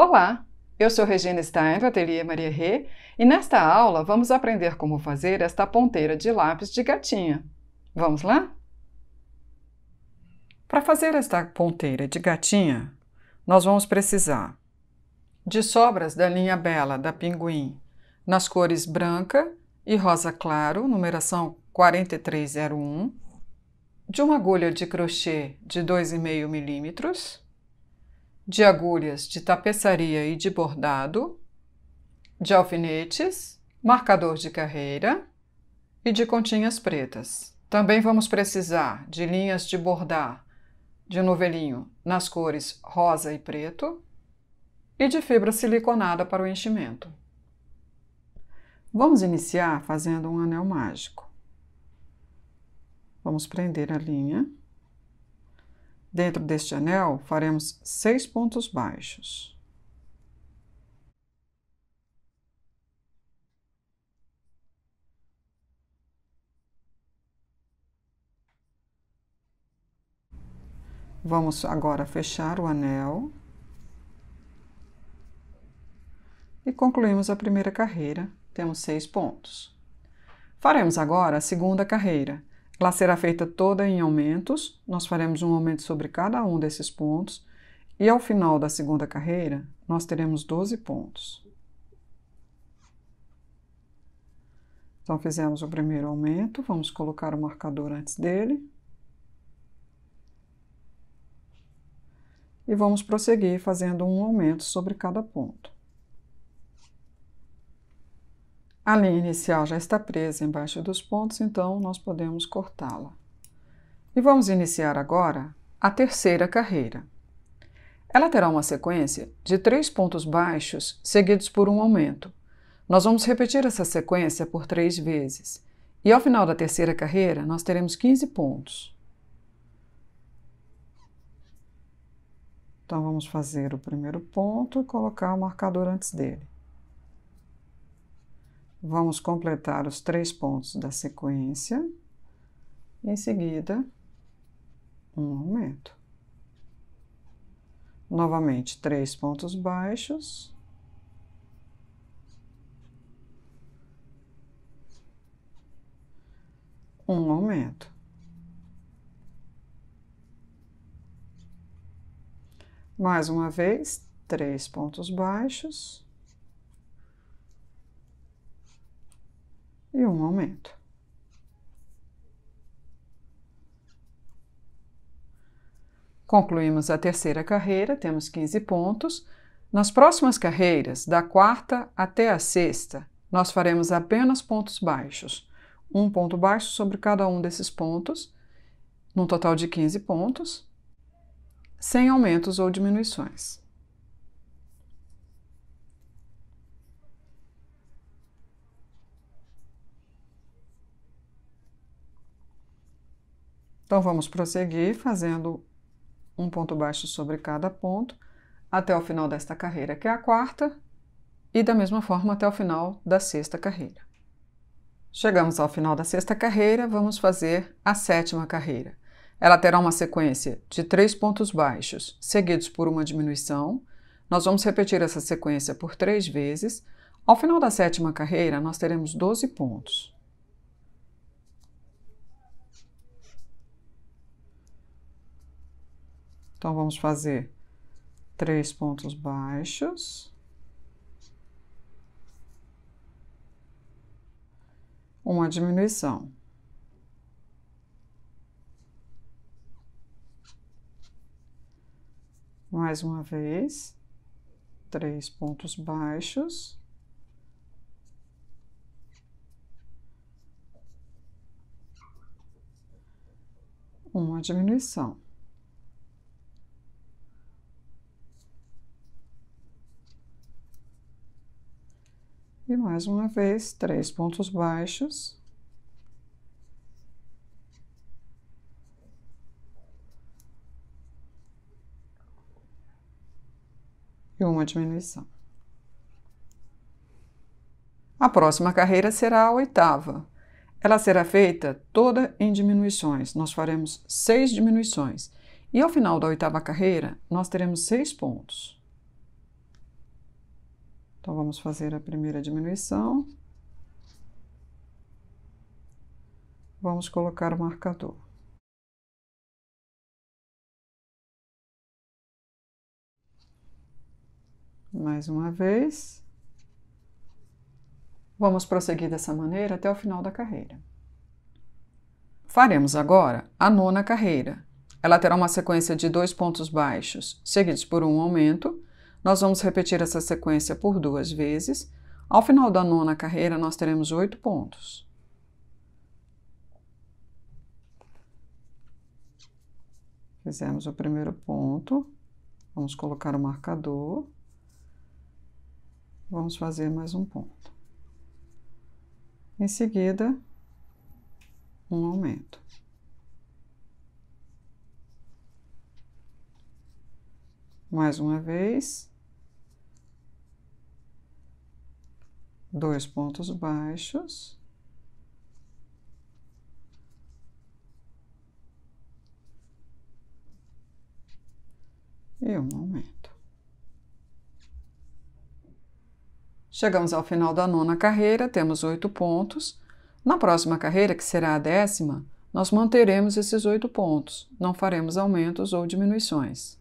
Olá, eu sou Regina Stein do Ateliê Maria Rê e nesta aula vamos aprender como fazer esta ponteira de lápis de gatinha. Vamos lá? Para fazer esta ponteira de gatinha, nós vamos precisar de sobras da linha Bela da Pinguim nas cores branca e rosa claro, numeração 4301, de uma agulha de crochê de 2,5 milímetros, de agulhas de tapeçaria e de bordado, de alfinetes, marcador de carreira e de continhas pretas. Também vamos precisar de linhas de bordar de novelinho nas cores rosa e preto e de fibra siliconada para o enchimento. Vamos iniciar fazendo um anel mágico. Vamos prender a linha. Dentro deste anel, faremos seis pontos baixos. Vamos agora fechar o anel. E concluímos a primeira carreira, temos seis pontos. Faremos agora a segunda carreira, ela será feita toda em aumentos, nós faremos um aumento sobre cada um desses pontos, e ao final da segunda carreira, nós teremos 12 pontos. Então, fizemos o primeiro aumento, vamos colocar o marcador antes dele. E vamos prosseguir fazendo um aumento sobre cada ponto. A linha inicial já está presa embaixo dos pontos, então nós podemos cortá-la. E vamos iniciar agora a terceira carreira. Ela terá uma sequência de três pontos baixos seguidos por um aumento. Nós vamos repetir essa sequência por três vezes. E ao final da terceira carreira, nós teremos 15 pontos. Então, vamos fazer o primeiro ponto e colocar o marcador antes dele. Vamos completar os três pontos da sequência. Em seguida, um aumento. Novamente, três pontos baixos. Um aumento. Mais uma vez, três pontos baixos. e um aumento. Concluímos a terceira carreira, temos 15 pontos. Nas próximas carreiras, da quarta até a sexta, nós faremos apenas pontos baixos. Um ponto baixo sobre cada um desses pontos, num total de 15 pontos, sem aumentos ou diminuições. Então vamos prosseguir fazendo um ponto baixo sobre cada ponto até o final desta carreira, que é a quarta, e da mesma forma até o final da sexta carreira. Chegamos ao final da sexta carreira, vamos fazer a sétima carreira. Ela terá uma sequência de três pontos baixos, seguidos por uma diminuição. Nós vamos repetir essa sequência por três vezes. Ao final da sétima carreira, nós teremos 12 pontos. Então, vamos fazer três pontos baixos. Uma diminuição. Mais uma vez, três pontos baixos. Uma diminuição. E mais uma vez, três pontos baixos. E uma diminuição. A próxima carreira será a oitava. Ela será feita toda em diminuições. Nós faremos seis diminuições. E ao final da oitava carreira, nós teremos seis pontos. Então, vamos fazer a primeira diminuição. Vamos colocar o marcador. Mais uma vez. Vamos prosseguir dessa maneira até o final da carreira. Faremos agora a nona carreira. Ela terá uma sequência de dois pontos baixos, seguidos por um aumento, nós vamos repetir essa sequência por duas vezes. Ao final da nona carreira, nós teremos oito pontos. Fizemos o primeiro ponto. Vamos colocar o marcador. Vamos fazer mais um ponto. Em seguida, um aumento. Mais uma vez. dois pontos baixos. E um aumento. Chegamos ao final da nona carreira, temos oito pontos. Na próxima carreira, que será a décima, nós manteremos esses oito pontos, não faremos aumentos ou diminuições.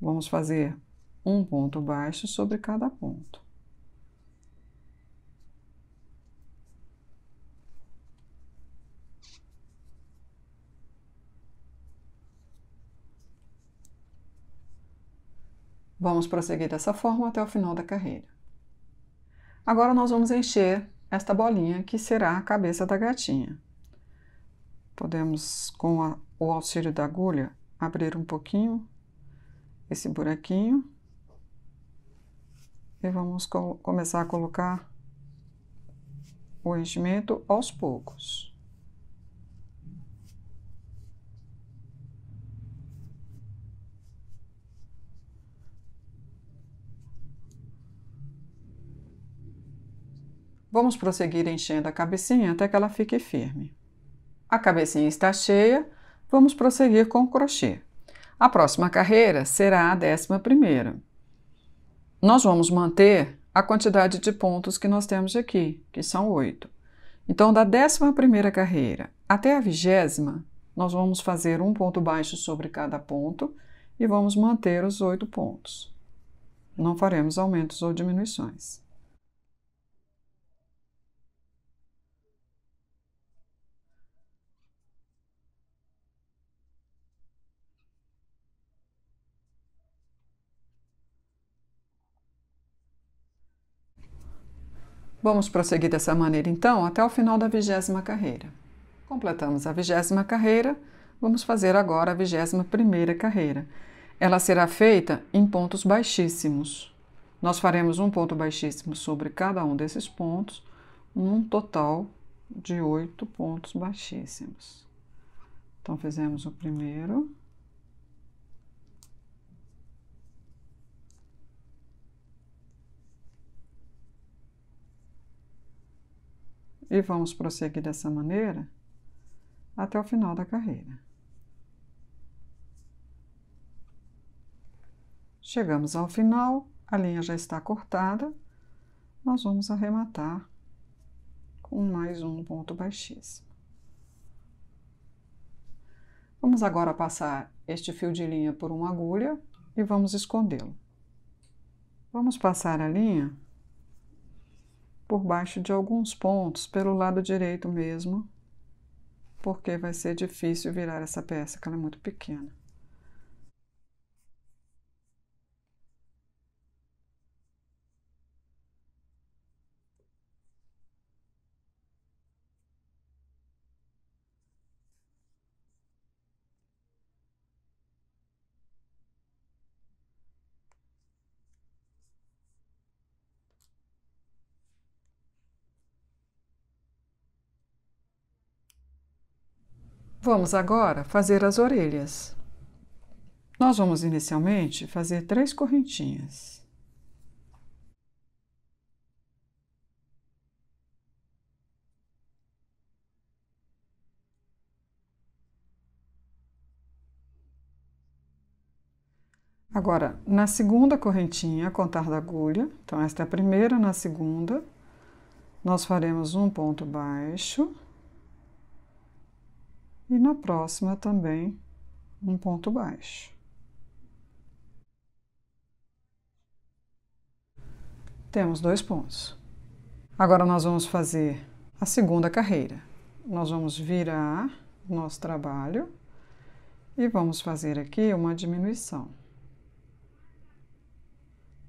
Vamos fazer um ponto baixo sobre cada ponto. Vamos prosseguir dessa forma até o final da carreira. Agora nós vamos encher esta bolinha que será a cabeça da gatinha. Podemos, com a, o auxílio da agulha, abrir um pouquinho esse buraquinho e vamos co começar a colocar o enchimento aos poucos. Vamos prosseguir enchendo a cabecinha até que ela fique firme. A cabecinha está cheia, vamos prosseguir com o crochê. A próxima carreira será a décima primeira. Nós vamos manter a quantidade de pontos que nós temos aqui, que são oito. Então, da décima primeira carreira até a vigésima, nós vamos fazer um ponto baixo sobre cada ponto e vamos manter os oito pontos. Não faremos aumentos ou diminuições. Vamos prosseguir dessa maneira então até o final da vigésima carreira. Completamos a vigésima carreira, vamos fazer agora a vigésima primeira carreira. Ela será feita em pontos baixíssimos. Nós faremos um ponto baixíssimo sobre cada um desses pontos, um total de oito pontos baixíssimos. Então, fizemos o primeiro, E vamos prosseguir dessa maneira até o final da carreira. Chegamos ao final, a linha já está cortada, nós vamos arrematar com mais um ponto baixíssimo. Vamos agora passar este fio de linha por uma agulha e vamos escondê-lo. Vamos passar a linha por baixo de alguns pontos, pelo lado direito mesmo, porque vai ser difícil virar essa peça, que ela é muito pequena. Vamos agora fazer as orelhas. Nós vamos inicialmente fazer três correntinhas. Agora, na segunda correntinha, contar da agulha, então esta é a primeira, na segunda, nós faremos um ponto baixo e na próxima também um ponto baixo. Temos dois pontos. Agora nós vamos fazer a segunda carreira. Nós vamos virar nosso trabalho e vamos fazer aqui uma diminuição.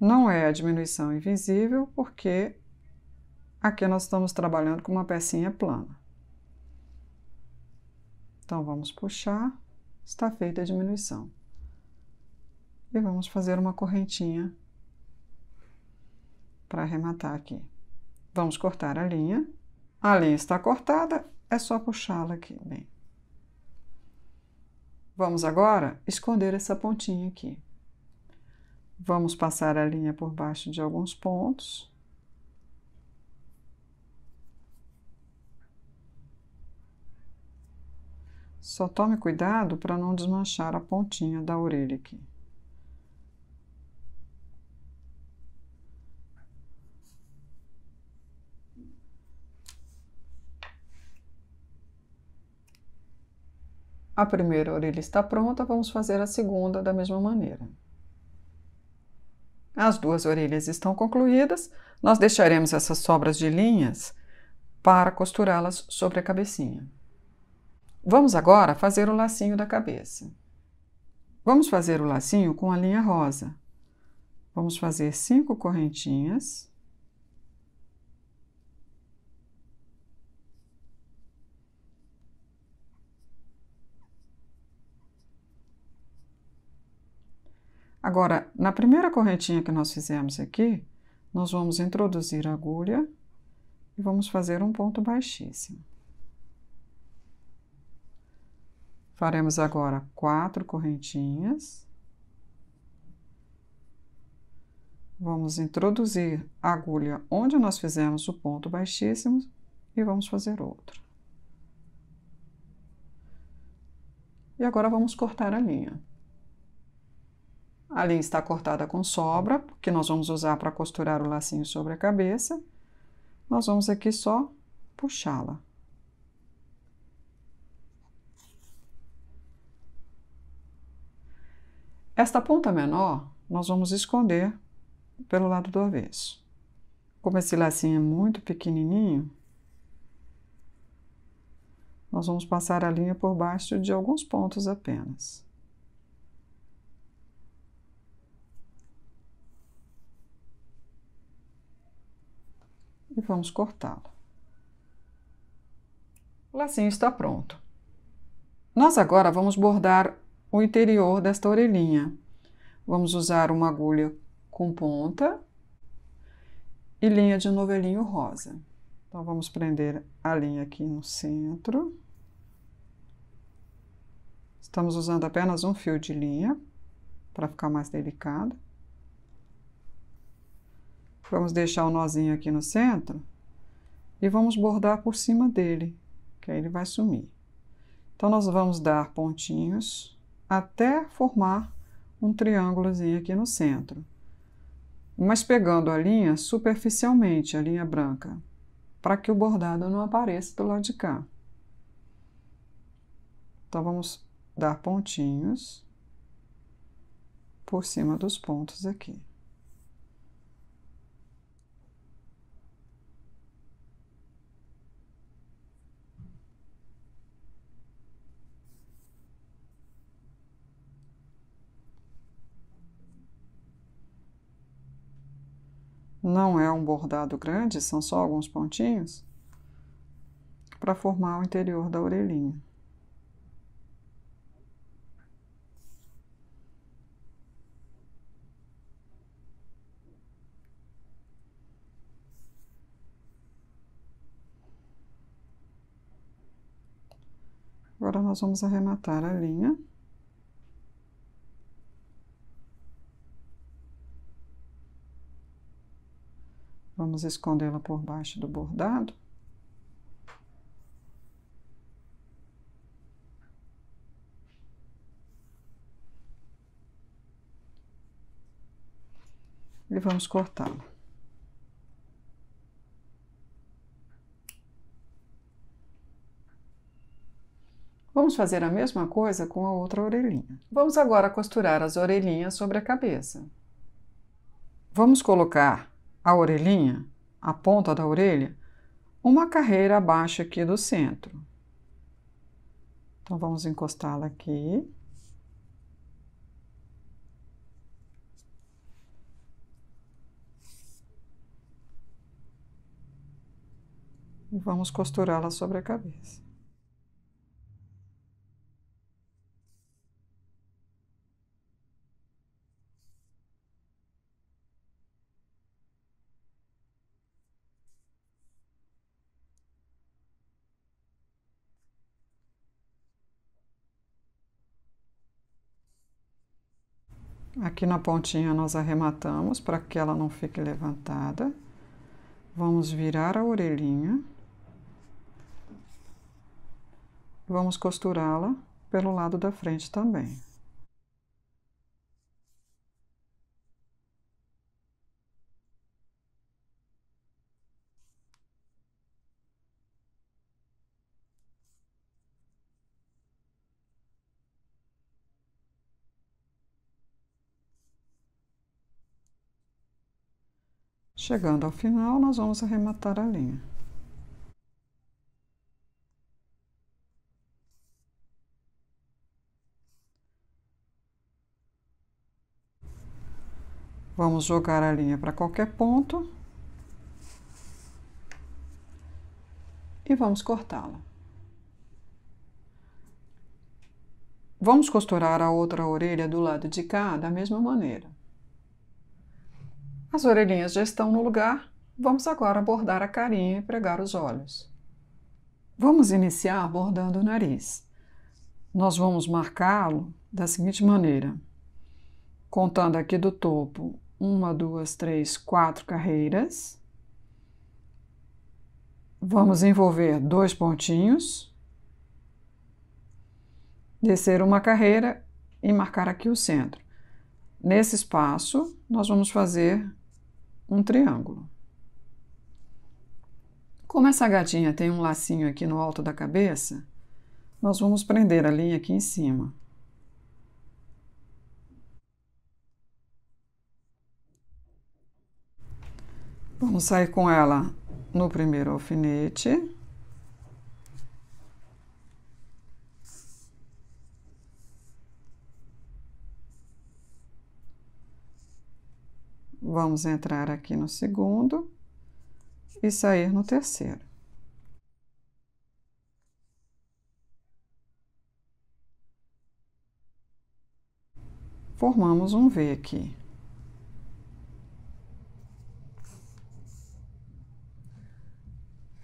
Não é a diminuição invisível porque aqui nós estamos trabalhando com uma pecinha plana. Então, vamos puxar, está feita a diminuição. E vamos fazer uma correntinha para arrematar aqui. Vamos cortar a linha. A linha está cortada, é só puxá-la aqui, bem. Vamos agora esconder essa pontinha aqui. Vamos passar a linha por baixo de alguns pontos. Só tome cuidado para não desmanchar a pontinha da orelha aqui. A primeira orelha está pronta, vamos fazer a segunda da mesma maneira. As duas orelhas estão concluídas, nós deixaremos essas sobras de linhas para costurá-las sobre a cabecinha. Vamos agora fazer o lacinho da cabeça. Vamos fazer o lacinho com a linha rosa. Vamos fazer cinco correntinhas. Agora, na primeira correntinha que nós fizemos aqui, nós vamos introduzir a agulha e vamos fazer um ponto baixíssimo. Faremos agora quatro correntinhas. Vamos introduzir a agulha onde nós fizemos o ponto baixíssimo e vamos fazer outro. E agora vamos cortar a linha. A linha está cortada com sobra, que nós vamos usar para costurar o lacinho sobre a cabeça. Nós vamos aqui só puxá-la. Esta ponta menor nós vamos esconder pelo lado do avesso. Como esse lacinho é muito pequenininho, nós vamos passar a linha por baixo de alguns pontos apenas. E vamos cortá-lo. O lacinho está pronto. Nós agora vamos bordar o interior desta orelhinha. Vamos usar uma agulha com ponta e linha de novelinho rosa. Então, vamos prender a linha aqui no centro. Estamos usando apenas um fio de linha para ficar mais delicado. Vamos deixar o nozinho aqui no centro e vamos bordar por cima dele, que aí ele vai sumir. Então, nós vamos dar pontinhos até formar um triângulozinho aqui no centro. Mas pegando a linha superficialmente, a linha branca, para que o bordado não apareça do lado de cá. Então, vamos dar pontinhos por cima dos pontos aqui. não é um bordado grande, são só alguns pontinhos, para formar o interior da orelhinha. Agora, nós vamos arrematar a linha. Vamos escondê-la por baixo do bordado. E vamos cortá-la. Vamos fazer a mesma coisa com a outra orelhinha. Vamos agora costurar as orelhinhas sobre a cabeça. Vamos colocar a orelhinha, a ponta da orelha, uma carreira abaixo aqui do centro. Então, vamos encostá-la aqui. E vamos costurá-la sobre a cabeça. Aqui na pontinha nós arrematamos para que ela não fique levantada. Vamos virar a orelhinha. Vamos costurá-la pelo lado da frente também. Chegando ao final, nós vamos arrematar a linha. Vamos jogar a linha para qualquer ponto e vamos cortá-la. Vamos costurar a outra orelha do lado de cá da mesma maneira. As orelhinhas já estão no lugar, vamos agora bordar a carinha e pregar os olhos. Vamos iniciar bordando o nariz. Nós vamos marcá-lo da seguinte maneira: contando aqui do topo, uma, duas, três, quatro carreiras. Vamos envolver dois pontinhos, descer uma carreira e marcar aqui o centro. Nesse espaço, nós vamos fazer um triângulo. Como essa gatinha tem um lacinho aqui no alto da cabeça, nós vamos prender a linha aqui em cima. Vamos sair com ela no primeiro alfinete. Vamos entrar aqui no segundo e sair no terceiro. Formamos um V aqui.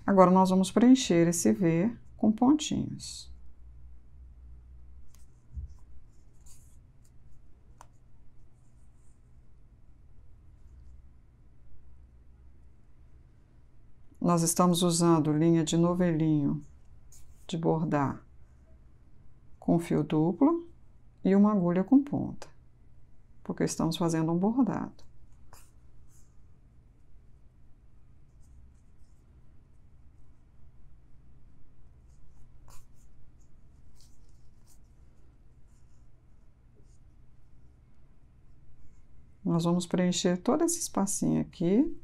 Agora, nós vamos preencher esse V com pontinhos. nós estamos usando linha de novelinho de bordar com fio duplo e uma agulha com ponta, porque estamos fazendo um bordado. Nós vamos preencher todo esse espacinho aqui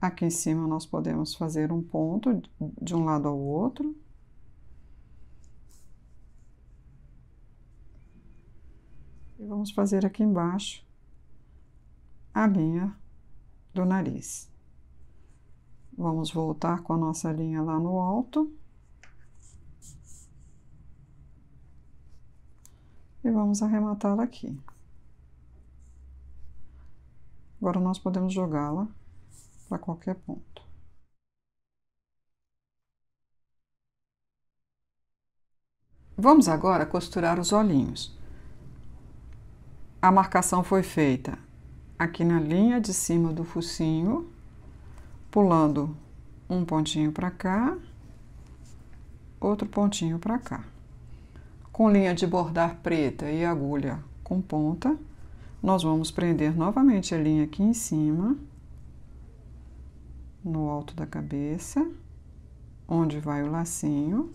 Aqui em cima nós podemos fazer um ponto de um lado ao outro. E vamos fazer aqui embaixo a linha do nariz. Vamos voltar com a nossa linha lá no alto. E vamos arrematá-la aqui. Agora, nós podemos jogá-la para qualquer ponto. Vamos agora costurar os olhinhos. A marcação foi feita aqui na linha de cima do focinho, pulando um pontinho para cá, outro pontinho para cá. Com linha de bordar preta e agulha com ponta, nós vamos prender novamente a linha aqui em cima no alto da cabeça, onde vai o lacinho.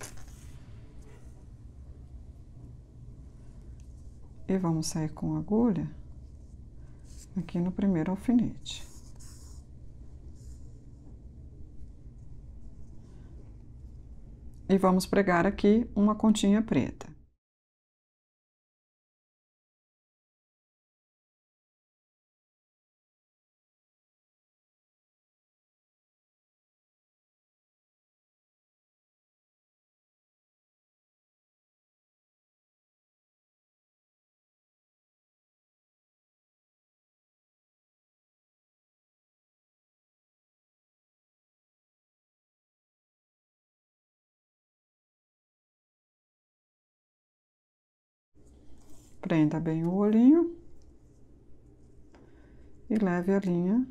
E vamos sair com agulha aqui no primeiro alfinete. E vamos pregar aqui uma continha preta. Prenda bem o olhinho. E leve a linha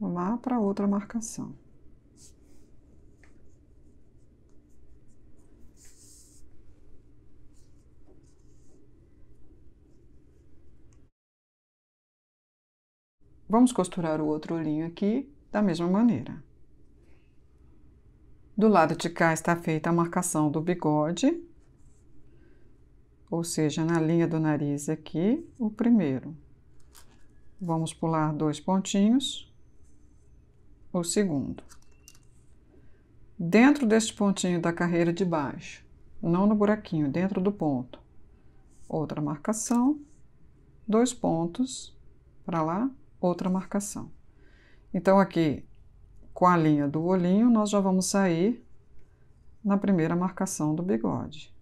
lá para outra marcação. Vamos costurar o outro olhinho aqui da mesma maneira. Do lado de cá está feita a marcação do bigode, ou seja, na linha do nariz aqui, o primeiro. Vamos pular dois pontinhos, o segundo. Dentro deste pontinho da carreira de baixo, não no buraquinho, dentro do ponto. Outra marcação, dois pontos para lá, outra marcação. Então, aqui com a linha do olhinho, nós já vamos sair na primeira marcação do bigode.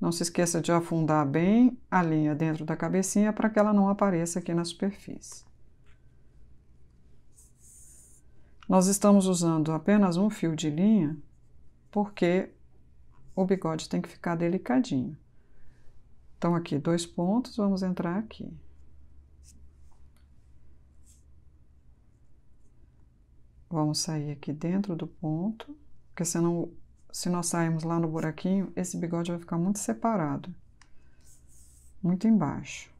Não se esqueça de afundar bem a linha dentro da cabecinha para que ela não apareça aqui na superfície. Nós estamos usando apenas um fio de linha porque o bigode tem que ficar delicadinho. Então, aqui dois pontos, vamos entrar aqui. Vamos sair aqui dentro do ponto, porque senão se nós sairmos lá no buraquinho, esse bigode vai ficar muito separado, muito embaixo.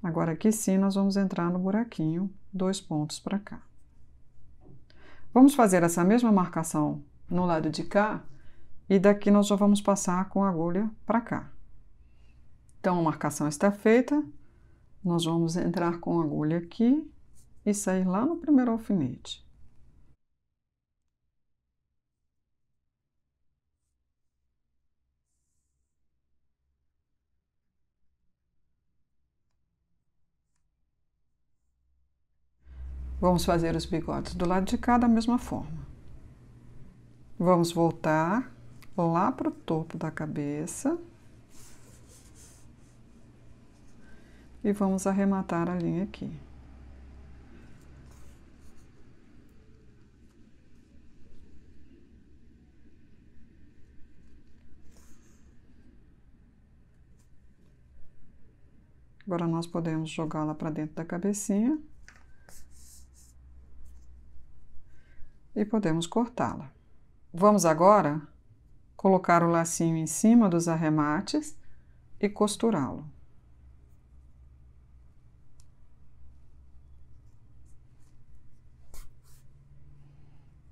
Agora aqui sim nós vamos entrar no buraquinho, dois pontos para cá. Vamos fazer essa mesma marcação no lado de cá e daqui nós já vamos passar com a agulha para cá. Então a marcação está feita, nós vamos entrar com a agulha aqui e sair lá no primeiro alfinete. Vamos fazer os bigodes do lado de cá da mesma forma. Vamos voltar lá para o topo da cabeça. E vamos arrematar a linha aqui. Agora nós podemos jogá-la para dentro da cabecinha. e podemos cortá-la. Vamos agora colocar o lacinho em cima dos arremates e costurá-lo.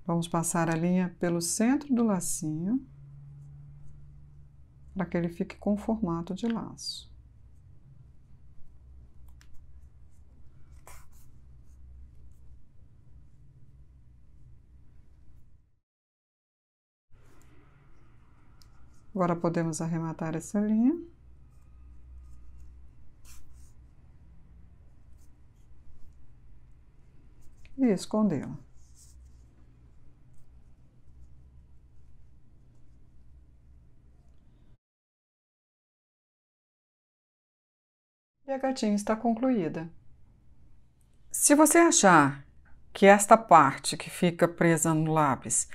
Vamos passar a linha pelo centro do lacinho para que ele fique com formato de laço. Agora podemos arrematar essa linha. E escondê-la. E a gatinha está concluída. Se você achar que esta parte que fica presa no lápis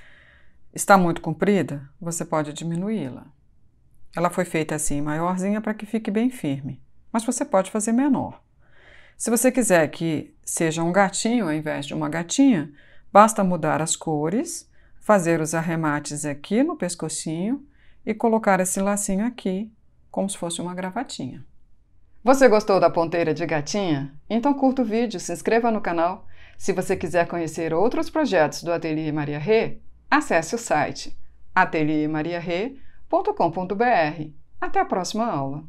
Está muito comprida? Você pode diminuí-la. Ela foi feita assim maiorzinha para que fique bem firme, mas você pode fazer menor. Se você quiser que seja um gatinho ao invés de uma gatinha, basta mudar as cores, fazer os arremates aqui no pescocinho e colocar esse lacinho aqui, como se fosse uma gravatinha. Você gostou da ponteira de gatinha? Então curta o vídeo, se inscreva no canal. Se você quiser conhecer outros projetos do Ateliê Maria Rê, Acesse o site ateliêmariare.com.br. Até a próxima aula!